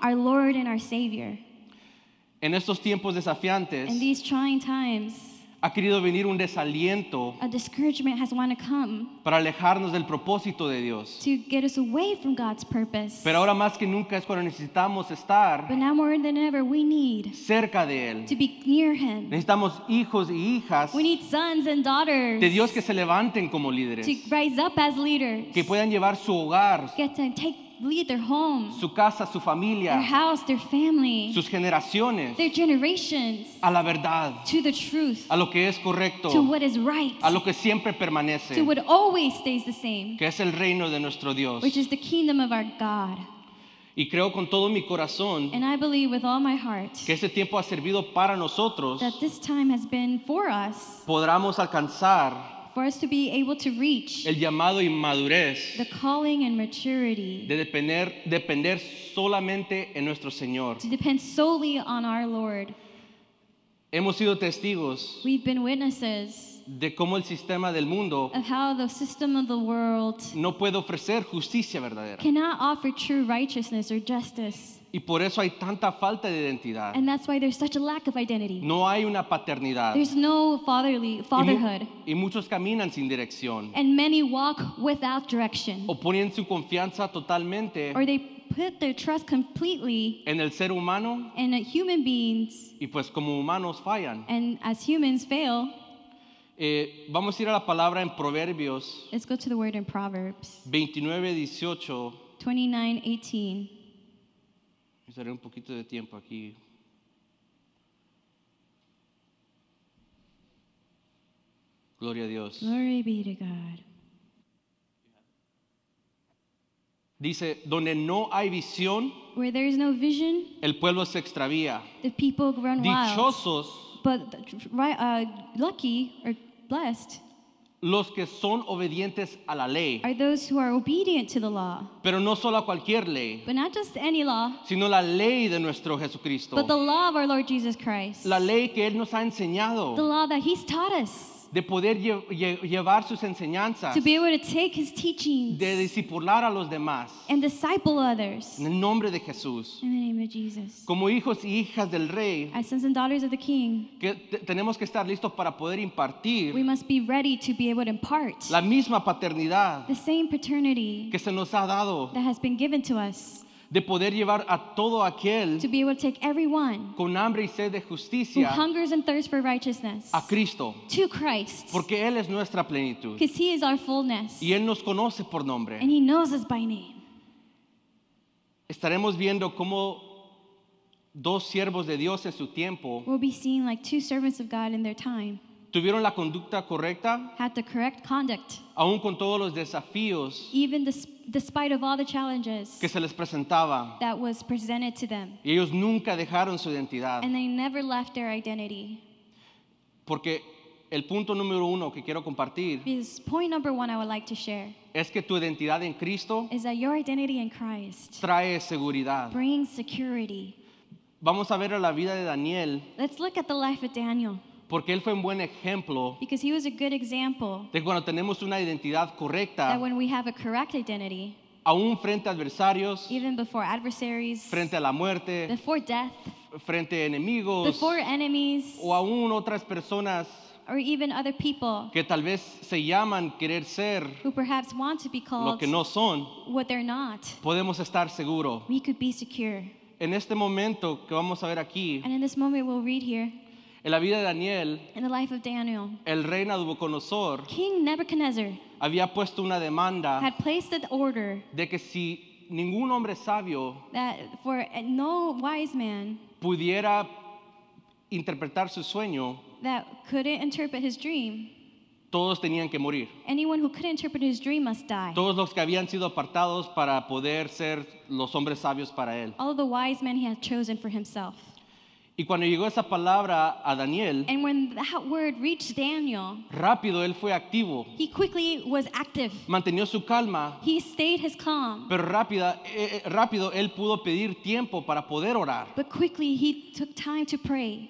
Our Lord and our Savior. En estos tiempos desafiantes, In these trying times, ha querido venir un desaliento para alejarnos del propósito de Dios. Pero ahora más que nunca es cuando necesitamos estar cerca de Él. Necesitamos hijos y hijas de Dios que se levanten como líderes, que puedan llevar su hogar home, su casa, su familia, sus generaciones, a la verdad, a lo que es correcto, a lo que siempre permanece, que es el reino de nuestro Dios, Y creo con todo mi corazón que ese tiempo ha servido para nosotros. podamos alcanzar for us to be able to reach el llamado y madurez the calling and maturity de depender, depender solamente en nuestro Señor. to depend solely on our Lord. Hemos sido testigos We've been witnesses de cómo el sistema del mundo of how the system of the world no puede ofrecer justicia verdadera. cannot offer true righteousness or justice. Y por eso hay tanta falta de identidad. And that's why there's such a lack of identity. No hay una paternidad. There's no fatherly fatherhood. Y, mu y muchos caminan sin dirección. And many walk without direction. O ponen su confianza totalmente. Or they put their trust completely en el ser humano. In human beings. Y pues como humanos fallan. And as humans fail. Eh, vamos a ir a la palabra en Proverbios. Let's go to the word in Proverbs. 29 18. 29 18. Usaré un poquito de tiempo aquí. Gloria a Dios. Glory be to God. Dice, donde no hay visión, el pueblo se extravía. The Dichosos, wild. But, uh, uh, lucky or blessed los que son obedientes a la ley. Pero no solo a cualquier ley, sino la ley de nuestro Jesucristo. but La ley que Él nos ha enseñado de poder llevar sus enseñanzas, de discipular a los demás. En el nombre de Jesús. Como hijos y hijas del rey, que tenemos que estar listos para poder impartir la misma paternidad que se nos ha dado de poder llevar a todo aquel con hambre y sed de justicia a Cristo, porque Él es nuestra plenitud y Él nos conoce por nombre. Estaremos viendo cómo dos siervos de Dios en su tiempo tuvieron la conducta correcta, aún con todos los desafíos despite all the challenges que se les presentaba. Y ellos nunca dejaron su identidad. they never left their identity. Porque el punto número uno que quiero compartir es que tu identidad en Cristo trae seguridad. Vamos a ver la vida de Daniel. Porque él fue un buen ejemplo because he was a good example de cuando tenemos una identidad correcta, that when we have a correct identity, aún frente a adversarios, even before adversaries, frente a la muerte, before death, frente a enemigos, before enemies, o aún otras personas or even other people que tal vez se llaman querer ser who perhaps want to be called lo que no son, what they're not, podemos estar seguro. We could be secure. En este momento que vamos a ver aquí, And in this moment we'll read here, en la vida de Daniel, el rey Nabucodonosor Nebuchadnezzar había puesto una demanda de que si ningún hombre sabio pudiera interpretar su sueño, todos tenían que morir. Todos los que habían sido apartados para poder ser los hombres sabios para él. Y cuando llegó esa palabra a Daniel, rápido él fue activo. Mantenió su calma, pero rápida, eh, eh, rápido él pudo pedir tiempo para poder orar,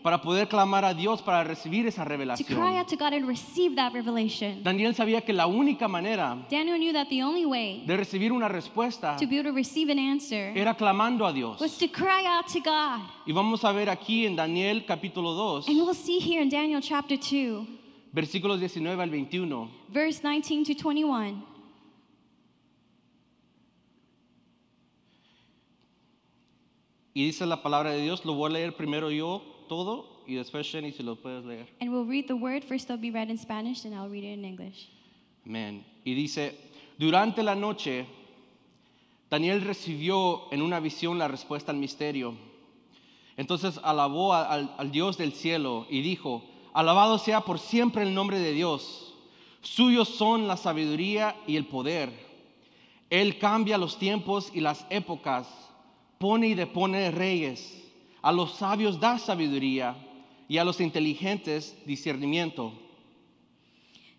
para poder clamar a Dios para recibir esa revelación. Daniel sabía que la única manera de recibir una respuesta era clamando a Dios. Y vamos a ver aquí en Daniel capítulo 2. versículos 19 al 21. Y dice la palabra de Dios, lo voy a leer primero yo todo y después Jenny si lo puedes leer. Y dice, durante la noche, Daniel recibió en una visión la respuesta al misterio. Entonces alabó al, Dios del cielo y dijo, alabado sea por siempre el nombre de Dios. Suyos son la sabiduría y el poder. Él cambia los tiempos y las épocas, pone y depone reyes. A los sabios da sabiduría y a los inteligentes discernimiento.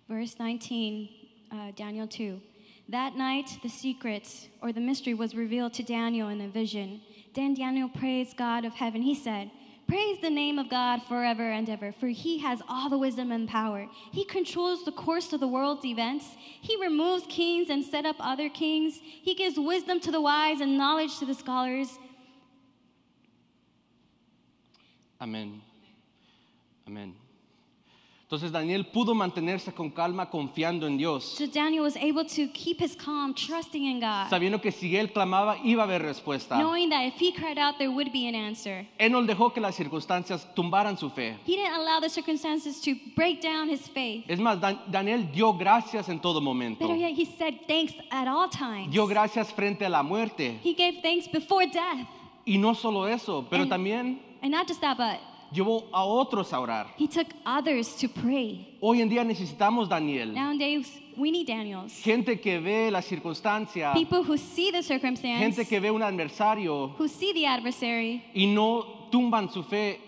19, uh, Daniel 2. That night, the secret or the mystery was revealed to Daniel in a vision. Then Daniel praised God of heaven. He said, Praise the name of God forever and ever, for he has all the wisdom and power. He controls the course of the world's events. He removes kings and set up other kings. He gives wisdom to the wise and knowledge to the scholars. Amen. Amen. Entonces Daniel pudo mantenerse con calma confiando en Dios. Sabiendo que si él clamaba iba a haber respuesta. Knowing Él no dejó que las circunstancias tumbaran su fe. Es más, Daniel dio gracias en todo momento. Dio gracias frente a la muerte. Y no solo eso, pero también llevó a otros a orar. Hoy en día necesitamos Daniel. Gente que ve la circunstancia. Gente que ve un adversario. Y no tumban su fe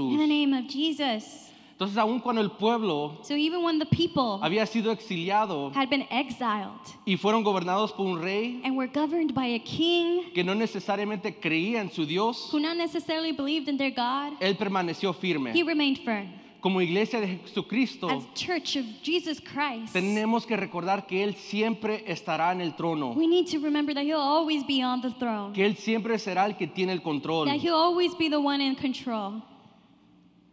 Jesús. In the name of Jesus. Entonces, aun cuando el pueblo so even when the people había sido exiliado had been exiled, y fueron gobernados por un rey and were governed by a king, que no necesariamente creía en su Dios, who not necessarily believed in their God, él permaneció firme. He remained firm. Como iglesia de Jesucristo, As Church of Jesus Christ, tenemos que recordar que Él siempre estará en el trono. We need to remember that he'll always be on the throne. Que Él siempre será el que tiene el control. That he'll always be the one in control.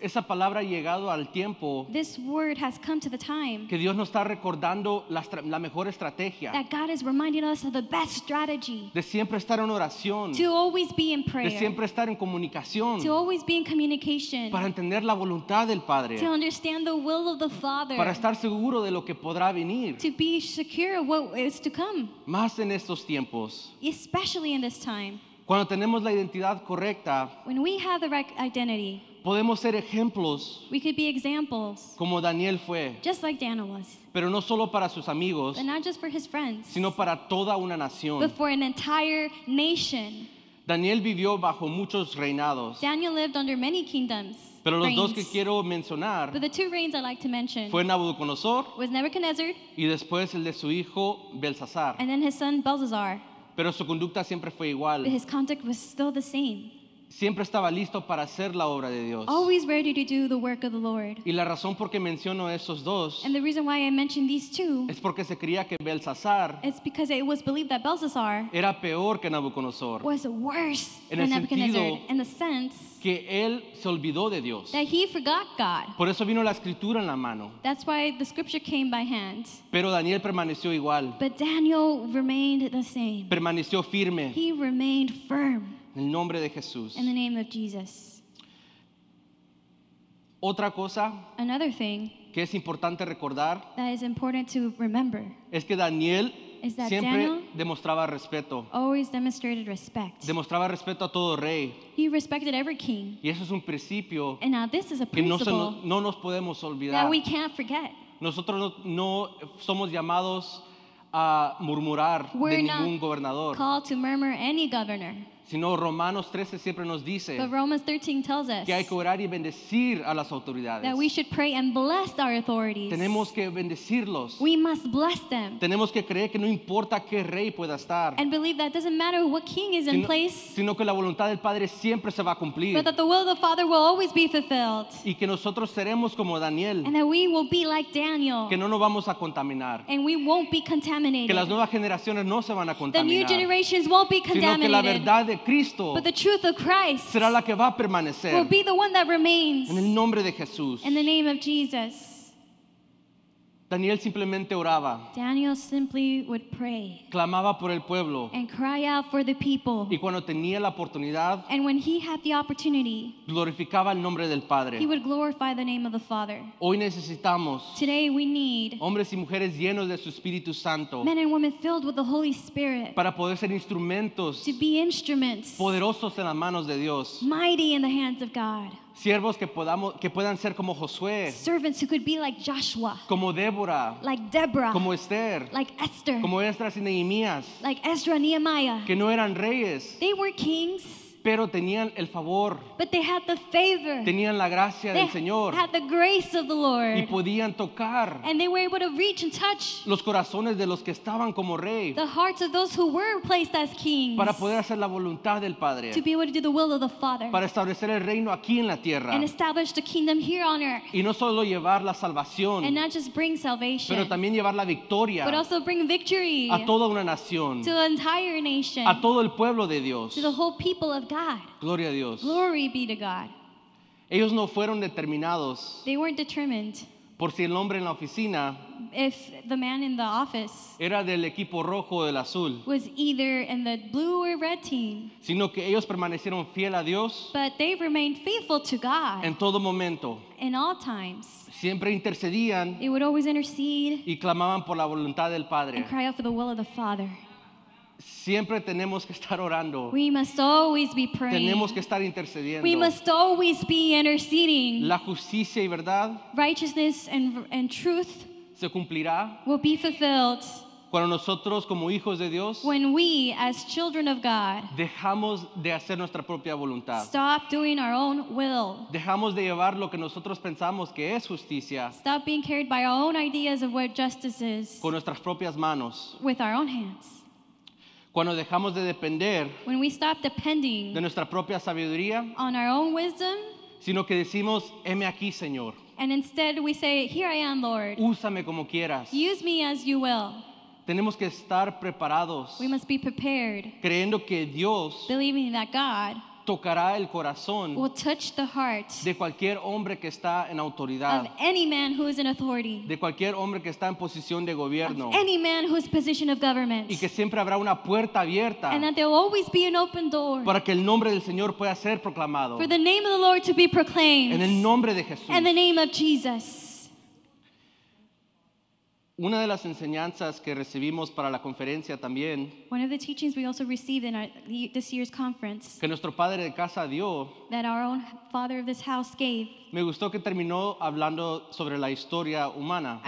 Esa palabra ha llegado al tiempo que Dios nos está recordando la, mejor estrategia de siempre estar en oración, de siempre estar en comunicación para entender la voluntad del Padre, para estar seguro de lo que podrá venir, más en estos tiempos, Cuando tenemos la identidad correcta, Podemos ser ejemplos como Daniel fue, pero no solo para sus amigos, sino para toda una nación. Daniel vivió bajo muchos reinados, pero los dos que quiero mencionar Fueron fue Nabucodonosor y después el de su hijo Belsasar. Pero su conducta siempre fue igual. Siempre estaba listo para hacer la obra de Dios. always ready to do the work of the Lord. Y la razón por qué menciono esos dos And the reason why I mention these two es porque se creía que Belsasar is because it was believed that Belshazzar era peor que Nabucodonosor. was worse En el sentido- in the sense que él se olvidó de Dios. that he forgot God. Por eso vino la escritura en la mano. That's why the scripture came by hand. Pero Daniel permaneció igual. But Daniel remained the same. Permaneció firme. He remained firm. En el nombre de Jesús. Otra cosa que es importante recordar es que Daniel siempre demostraba respeto. Demostraba respeto a todo rey. Y eso es un principio que no, nos, no nos podemos olvidar. Nosotros no, somos llamados a murmurar de ningún gobernador sino Romanos 13 siempre nos dice que hay que orar y bendecir a las autoridades. Tenemos que bendecirlos. Tenemos que creer que no importa qué rey pueda estar. sino, que la voluntad del Padre siempre se va a cumplir. Y que nosotros seremos como Daniel. Que no nos vamos a contaminar. Que las nuevas generaciones no se van a contaminar. Sino que la verdad de de Cristo But the truth of Christ será la que va a permanecer will be the one that remains en el nombre de Jesús. in the name of Jesus. Daniel simplemente oraba. Clamaba por el pueblo. Y cuando tenía la oportunidad, glorificaba el nombre del Padre. Hoy necesitamos hombres y mujeres llenos de su Espíritu Santo. Para poder ser instrumentos poderosos en las manos de Dios. Siervos que, podamos, que puedan ser como Josué. Servants who could be like Joshua. Como Débora. Like Deborah. Como Esther. Like Esther. Como Esdras y Nehemías. Like Ezra and Nehemiah. Que no eran reyes. They were kings. Pero tenían el favor. Tenían la gracia del Señor. Y podían tocar los corazones de los que estaban como rey. Para poder hacer la voluntad del Padre. Para establecer el reino aquí en la tierra. Y no solo llevar la salvación. Pero también llevar la victoria. A toda una nación. A todo el pueblo de Dios. God. Gloria a Dios. Glory be to God. Ellos no fueron determinados They weren't determined por si el hombre en la oficina if the man in the office era del equipo rojo o del azul, was either in the blue or red team, sino que ellos permanecieron fiel a Dios but they remained faithful to God en todo momento. In all times. Siempre intercedían they would always intercede y clamaban por la voluntad del Padre. and cry out for the will of the Father. Siempre tenemos que estar orando. Tenemos que estar intercediendo. La justicia y verdad Righteousness and, truth se cumplirá cuando nosotros como hijos de Dios dejamos de hacer nuestra propia voluntad. Stop doing our own will. Dejamos de llevar lo que nosotros pensamos que es justicia. Con nuestras propias manos. Cuando dejamos de depender de nuestra propia sabiduría, sino que decimos, heme aquí, Señor. instead we say, Here I am, Lord. Úsame como quieras. Tenemos que estar preparados, creyendo que Dios tocará el corazón de cualquier hombre que está en autoridad, de cualquier hombre que está en posición de gobierno y que siempre habrá una puerta abierta para que el nombre del Señor pueda ser proclamado en el nombre de Jesús. Una de las enseñanzas que recibimos para la conferencia también, que nuestro padre de casa dio, me gustó que terminó hablando sobre la historia humana,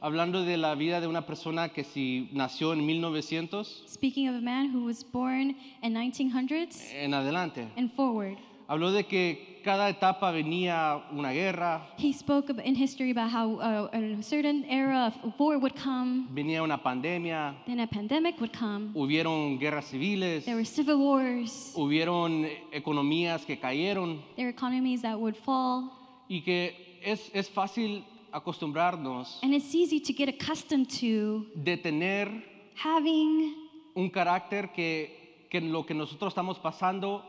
hablando de la vida de una persona que si nació en 1900 en adelante. Habló de que cada etapa venía una guerra. He spoke in history about how uh, a certain era of war would come. Venía una pandemia. Then a pandemic would come. Hubieron guerras civiles. There were civil wars. Hubieron economías que cayeron. There were economies that would fall. Y que es, es fácil acostumbrarnos. And it's easy to get accustomed to. De tener. Having. Un carácter que, que lo que nosotros estamos pasando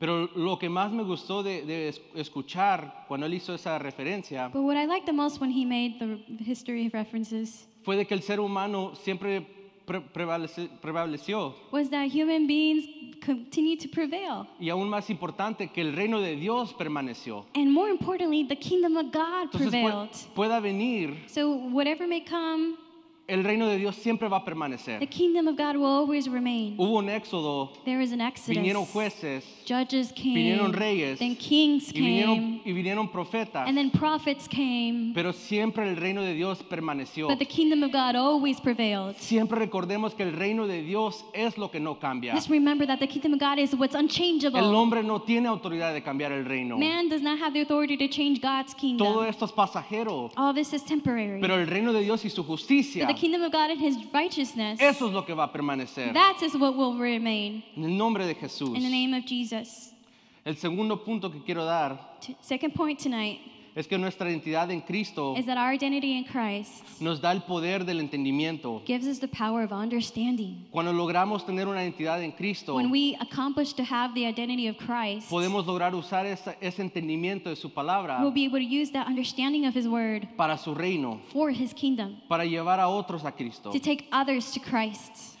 Pero lo que más me gustó de, escuchar cuando él hizo esa referencia fue de que el ser humano siempre prevaleció. human beings to prevail. Y aún más importante, que el reino de Dios permaneció. And more importantly, the kingdom of God Entonces prevailed. pueda venir So whatever El reino de Dios siempre va a permanecer. The kingdom of God will always remain. Hubo un éxodo. There is an exodus. Vinieron jueces. Judges came. Vinieron reyes. Then kings came. Y vinieron y vinieron profetas. Pero siempre el reino de Dios permaneció. Siempre recordemos que el reino de Dios es lo que no cambia. El hombre no tiene autoridad de cambiar el reino. Todo esto es pasajero. Pero el reino de Dios y su justicia. Eso es lo que va a permanecer. En el nombre de Jesús. El segundo punto que quiero dar es que nuestra identidad en Cristo nos da el poder del entendimiento. Cuando logramos tener una identidad en Cristo, podemos lograr usar ese entendimiento de su palabra para su reino, para llevar a otros a Cristo.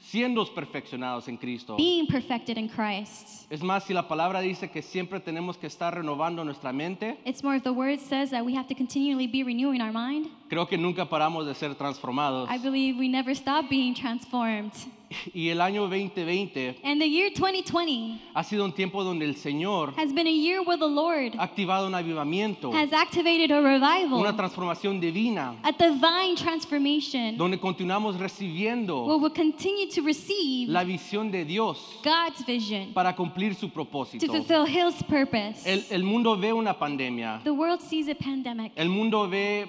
siendo perfeccionados en Cristo. being perfected in Christ. Es más, si la palabra dice que siempre tenemos que estar renovando nuestra mente, creo que nunca paramos de ser transformados. I believe we never stop being transformed. Y el año 2020, ha sido un tiempo donde el Señor ha activado un avivamiento, una transformación divina, donde continuamos recibiendo la visión de Dios para cumplir su propósito. El, mundo ve una pandemia. El mundo ve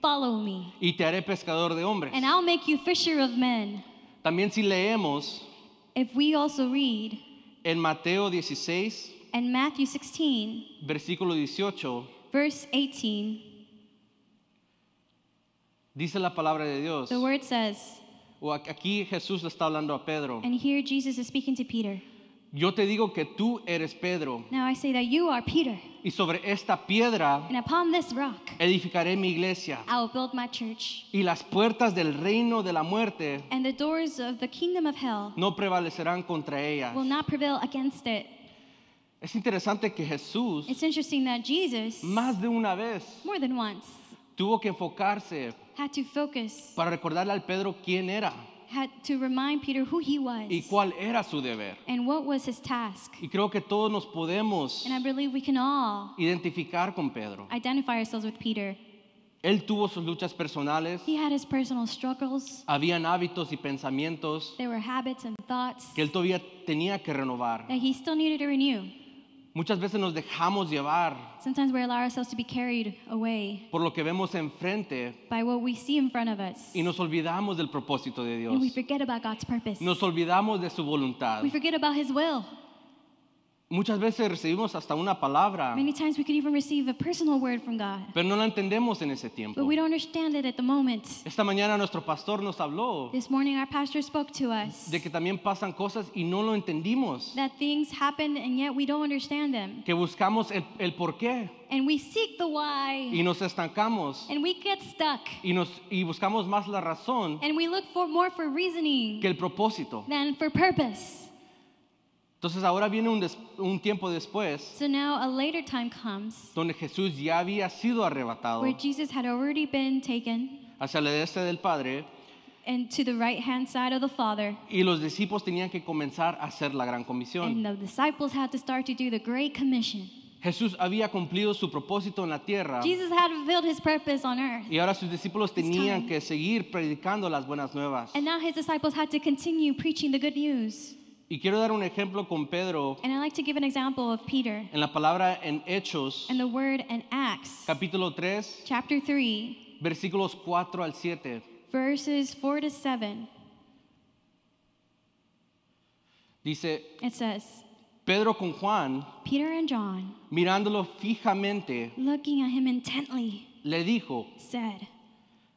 Follow me. Y te haré pescador de hombres. And I'll make you fisher of men. También si leemos If we also read en Mateo 16, in Matthew 16, versículo 18, verse 18, dice la palabra de Dios. the word says, o aquí Jesús le está hablando a Pedro. And here Jesus is speaking to Peter. Yo te digo que tú eres Pedro. Y sobre esta piedra edificaré mi iglesia. Y las puertas del reino de la muerte no prevalecerán contra ellas. Es interesante que Jesús más de una vez tuvo que enfocarse para recordarle al Pedro quién era. had to remind Peter who he was y cuál era su deber. and what was his task. Y creo que todos nos podemos And I believe we can all identificar con Pedro. identify ourselves with Peter. Él tuvo sus luchas personales, He had his personal struggles, habían hábitos y pensamientos there were habits and thoughts que él todavía tenía que renovar. that he still needed to renew. Muchas veces nos dejamos llevar por lo que vemos enfrente y nos olvidamos del propósito de Dios. Nos olvidamos de su voluntad. Muchas veces recibimos hasta una palabra, pero no la entendemos en ese tiempo. Esta mañana nuestro pastor nos habló de que también pasan cosas y no lo entendimos, que buscamos el, el por qué y nos estancamos y, nos, y buscamos más la razón que el propósito. Entonces ahora viene un, un tiempo después so now a later time comes, donde Jesús ya había sido arrebatado where Jesus had already been taken, hacia la derecha del Padre and to the right hand side of the Father. y los discípulos tenían que comenzar a hacer la gran comisión. And the disciples had to start to do the great commission. Jesús había cumplido su propósito en la tierra. Jesus had fulfilled his purpose on earth. Y ahora sus discípulos tenían que seguir predicando las buenas nuevas. And now his disciples had to continue preaching the good news. Y quiero dar un ejemplo con Pedro. And I like to give an example of Peter. En la palabra en Hechos. And the word in Acts. Capítulo 3. Chapter 3. Versículos 4 al 7. Verses 4 to 7. Dice. It says. Pedro con Juan. Peter and John. Mirándolo fijamente. Looking at him intently. Le dijo. Said.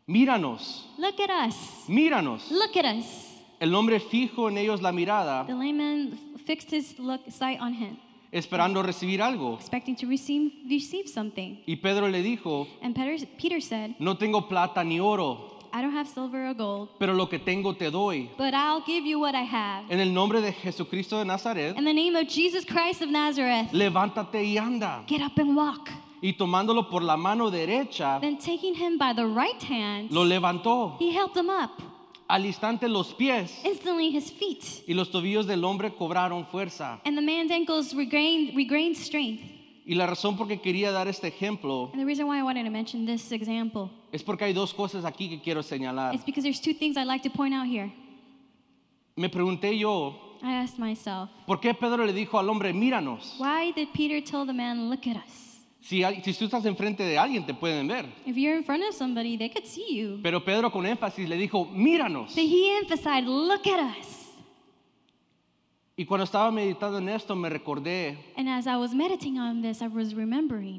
Míranos. Look at us. Míranos. Look at us. El hombre fijo en ellos la mirada. The layman fixed his look, sight on him. Esperando recibir algo. Expecting to receive, receive something. Y Pedro le dijo, And Peter, Peter said, no tengo plata ni oro. I don't have silver or gold. Pero lo que tengo te doy. But I'll give you what I have. En el nombre de Jesucristo de Nazaret. In the name of Jesus Christ of Nazareth. Levántate y anda. Get up and walk. Y tomándolo por la mano derecha. Then taking him by the right hand. Lo levantó. He helped him up. Al instante los pies y los tobillos del hombre cobraron fuerza. Y la razón por qué quería dar este ejemplo es porque hay dos cosas aquí que quiero señalar. Me pregunté yo, ¿por qué Pedro le dijo al hombre, míranos? Si, tú estás enfrente de alguien, te pueden ver. Pero Pedro con énfasis le dijo, míranos. look at us. Y cuando estaba meditando en esto, me recordé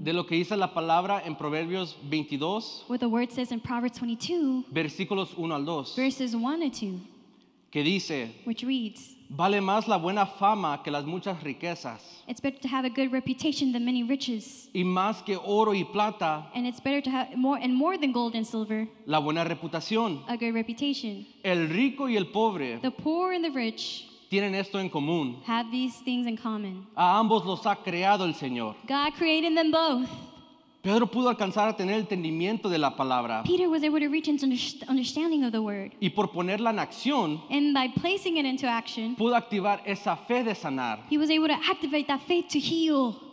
de lo que dice la palabra en Proverbios 22, versículos 1 al 2, 1 2, que dice, Vale más la buena fama que las muchas riquezas. Y más que oro y plata. La buena reputación. El rico y el pobre. Tienen esto en común. A ambos los ha creado el Señor. Pedro pudo alcanzar a tener el entendimiento de la palabra. Y por ponerla en acción, pudo activar esa fe de sanar.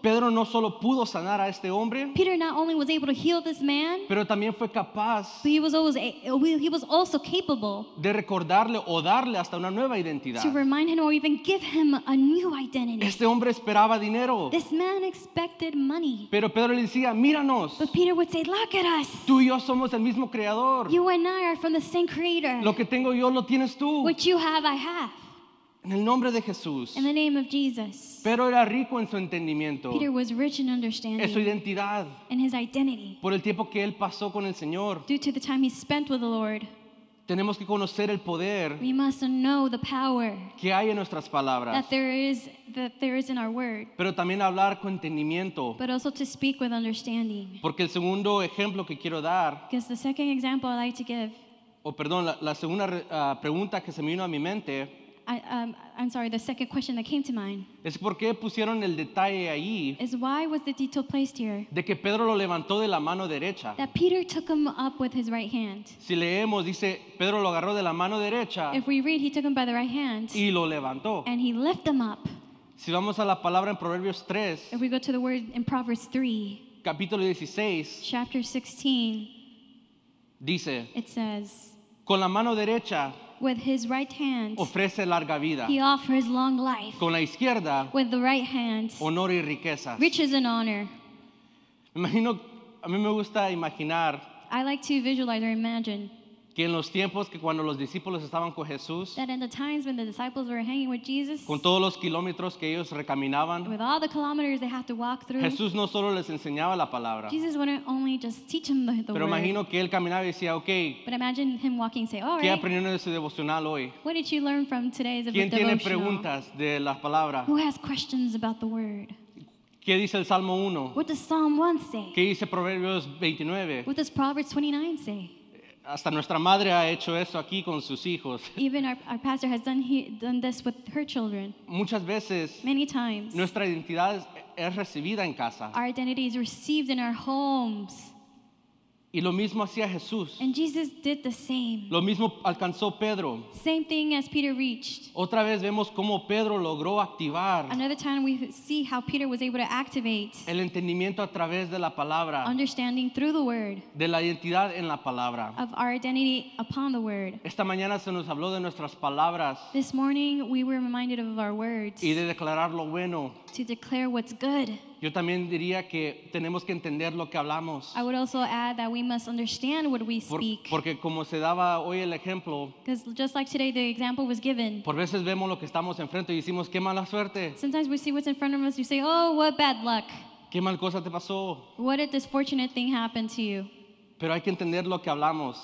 Pedro no solo pudo sanar a este hombre, pero también fue capaz de recordarle o darle hasta una nueva identidad. Este hombre esperaba dinero. Pero Pedro le decía, mira míranos. But Peter would say, Look at us. Tú y yo somos el mismo creador. You and I are from the same creator. Lo que tengo yo lo tienes tú. What you have, I have. En el nombre de Jesús. In the name of Jesus. Pero era rico en su entendimiento. Peter was rich in understanding. En su identidad. In his identity. Por el tiempo que él pasó con el Señor. Due to the time he spent with the Lord. Tenemos que conocer el poder que hay en nuestras palabras. Pero también hablar con entendimiento. Porque el segundo ejemplo que quiero dar, o perdón, la, segunda ah, pregunta que se me vino a mi mente I, um, I'm sorry, the second question that came to mind es por qué pusieron el detalle ahí is why was the detail placed here? de que Pedro lo levantó de la mano derecha. That Peter took him up with his right hand. Si leemos, dice, Pedro lo agarró de la mano derecha If we read, he took him by the right hand y lo levantó. and he lifted him up. Si vamos a la palabra en Proverbios 3, If we go to the word in Proverbs 3, capítulo 16, chapter 16, dice, it says, con la mano derecha with his right hand, ofrece larga vida. He offers long life. Con la izquierda, with the right hand, honor y riquezas. Riches and honor. Imagino, a mí me gusta imaginar. I like to visualize or imagine. que en los tiempos que cuando los discípulos estaban con Jesús, con todos los kilómetros que ellos recaminaban, Jesús no solo les enseñaba la palabra, pero imagino que él caminaba y decía, ok, ¿qué aprendieron de su devocional hoy? ¿Quién tiene preguntas de la palabra? ¿Qué dice el Salmo 1? ¿Qué dice Proverbios 29? Hasta nuestra madre ha hecho eso aquí con sus hijos. Even our, our pastor has done, he, done this with her children. Muchas veces Many times. nuestra identidad es recibida en casa. Our identity is received in our homes. Y lo mismo hacía Jesús. Lo mismo alcanzó Pedro. Otra vez vemos cómo Pedro logró activar el entendimiento a través de la palabra. De la identidad en la palabra. Esta mañana se nos habló de nuestras palabras. Y de declarar lo bueno. Yo también diría que tenemos que entender lo que hablamos. porque como se daba hoy el ejemplo, por veces vemos lo que estamos enfrente y decimos, qué mala suerte, qué mal cosa te pasó. Pero hay que entender lo que hablamos.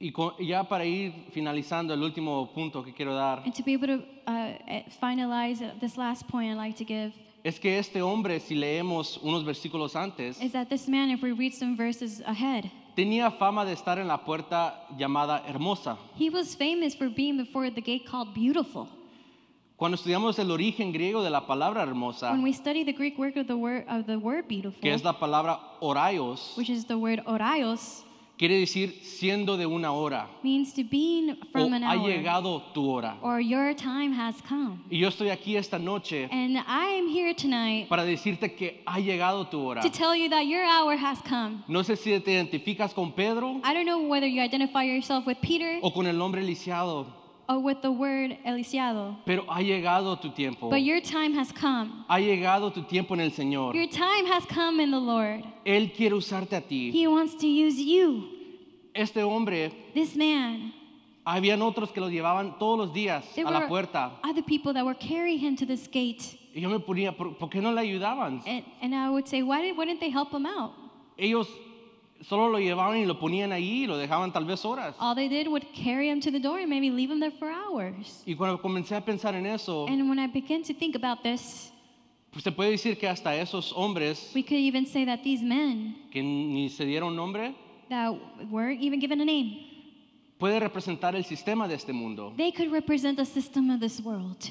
Y ya para ir finalizando el último punto que quiero dar. es que este hombre, si leemos unos versículos antes, tenía fama de estar en la puerta llamada hermosa. Cuando estudiamos el origen griego de la palabra hermosa, que es la palabra oraios, Quiere decir siendo de una hora. Means to from o ha llegado tu hora. Or your time has come. Y yo estoy aquí esta noche para decirte que ha llegado tu hora. No sé si te identificas con Pedro o con el hombre lisiado. or with the word eliciado. Pero ha llegado tu tiempo. But your time has come. Ha llegado tu tiempo en el Señor. Your time has come in the Lord. Él quiere usarte a ti. He wants to use you. Este hombre. This man. Habían otros que lo llevaban todos los días There a la puerta. Other people that were carrying him to this gate. Y yo me ponía, ¿por, por qué no le ayudaban? And, and I would say, why, did, why didn't they help him out? Ellos solo lo llevaban y lo ponían ahí y lo dejaban tal vez horas. All they did would carry him to the door and maybe leave him there for hours. Y cuando comencé a pensar en eso, and when I began to think about this, pues se puede decir que hasta esos hombres we could even say that these men que ni se dieron nombre that weren't even given a name puede representar el sistema de este mundo. They could represent the system of this world.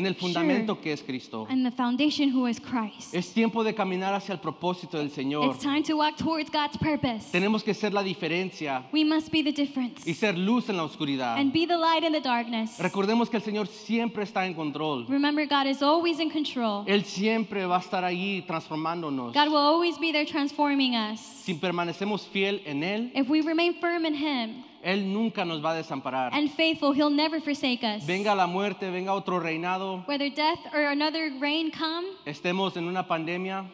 en el fundamento que es Cristo. Es tiempo de caminar hacia el propósito del Señor. Tenemos que ser la diferencia. Y ser luz en la oscuridad. Recordemos que el Señor siempre está en control. Él siempre va a estar ahí transformándonos. Si permanecemos fiel en él, él nunca nos va a desamparar. Venga la muerte, venga otro reinado, estemos en una pandemia,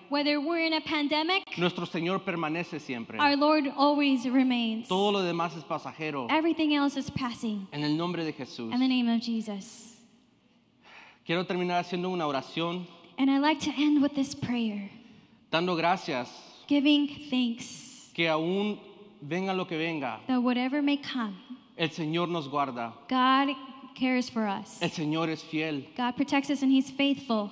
nuestro Señor permanece siempre. Todo lo demás es pasajero. En el nombre de Jesús. Quiero terminar haciendo una oración, dando gracias giving thanks. que aún venga lo que venga, that whatever may come, el Señor nos guarda. God cares for us. El Señor es fiel. God protects us and he's faithful.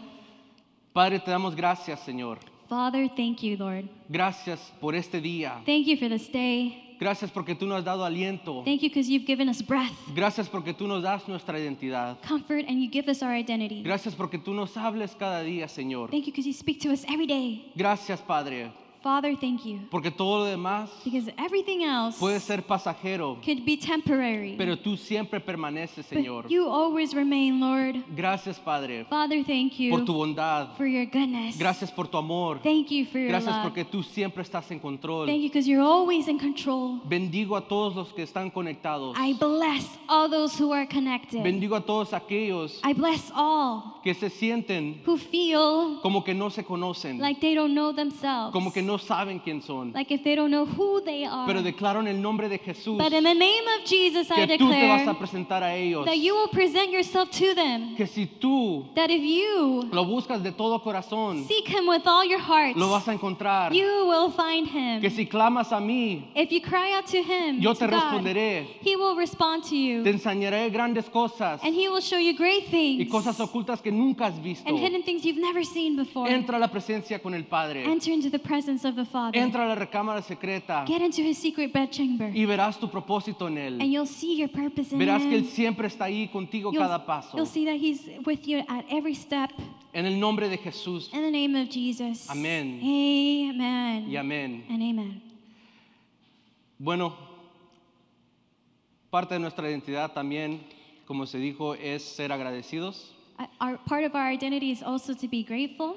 Padre, te damos gracias, Señor. Father, thank you, Lord. Gracias por este día. Thank you for this day. Gracias porque tú nos has dado aliento. Thank you because you've given us breath. Gracias porque tú nos das nuestra identidad. Comfort and you give us our identity. Gracias porque tú nos hables cada día, Señor. Thank you because you speak to us every day. Gracias, Padre. Father, thank you. Porque todo lo demás Because everything else puede ser pasajero, could be temporary. pero tú siempre permaneces, Señor. But you always remain, Lord. Gracias, Padre, Father, thank you por tu bondad. for your goodness. Gracias por tu amor. Thank you for your Gracias love. porque tú siempre estás en control. Thank you because you're always in control. Bendigo a todos los que están conectados. I bless all those who are connected. Bendigo a todos aquellos I bless all que se sienten who feel como que no se conocen, like they don't know themselves. como que no no saben quién son. Like if they don't know who they are. Pero el nombre de Jesús. But in the name of Jesus, I declare tú te vas a presentar a ellos. That you will present yourself to them. Que si tú that if you lo buscas de todo corazón, seek him with all your heart, lo vas a encontrar. You will find him. Que si clamas a mí, if you cry out to him, yo te responderé. He will respond to you. Te enseñaré grandes cosas. And he will show you great things. Y cosas ocultas que nunca has visto. And hidden things you've never seen before. Entra a la presencia con el Padre. Enter into the presence presence of the Father. Entra a la recámara secreta Get into his secret bedchamber. y verás tu propósito en Él. And you'll see your purpose in verás him. que Él siempre está ahí contigo You'll- cada paso. You'll see that he's with you at every step. En el nombre de Jesús In the name of Jesus. Amén. Amen. y amén. And amen. Bueno, parte de nuestra identidad también, como se dijo, es ser agradecidos. Our, part of our identity is also to be grateful.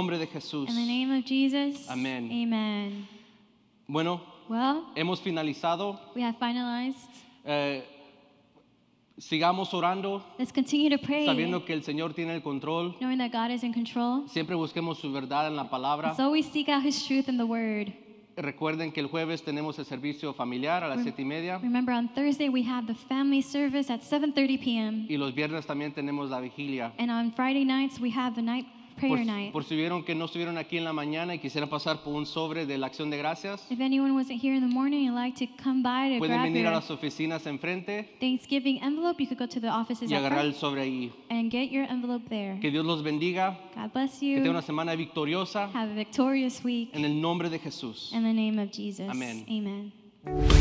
nombre de Jesús. In Amén. Amen. Bueno, hemos finalizado. We have eh, sigamos orando. Sabiendo que el Señor tiene el control. Knowing that God is in control. Siempre busquemos su verdad en la palabra. So we seek out His truth in the Word. Recuerden que el jueves tenemos el servicio familiar a las 7 y media. Remember on Thursday we have the family service at 7:30 p.m. Y los viernes también tenemos la vigilia. And on Friday nights we have the night por, si vieron que no estuvieron aquí en la mañana y quisieran pasar por un sobre de la acción de gracias, pueden venir a las oficinas enfrente y agarrar el sobre ahí. Que Dios los bendiga, que tengan una semana victoriosa en el nombre de Jesús. Amén Amen.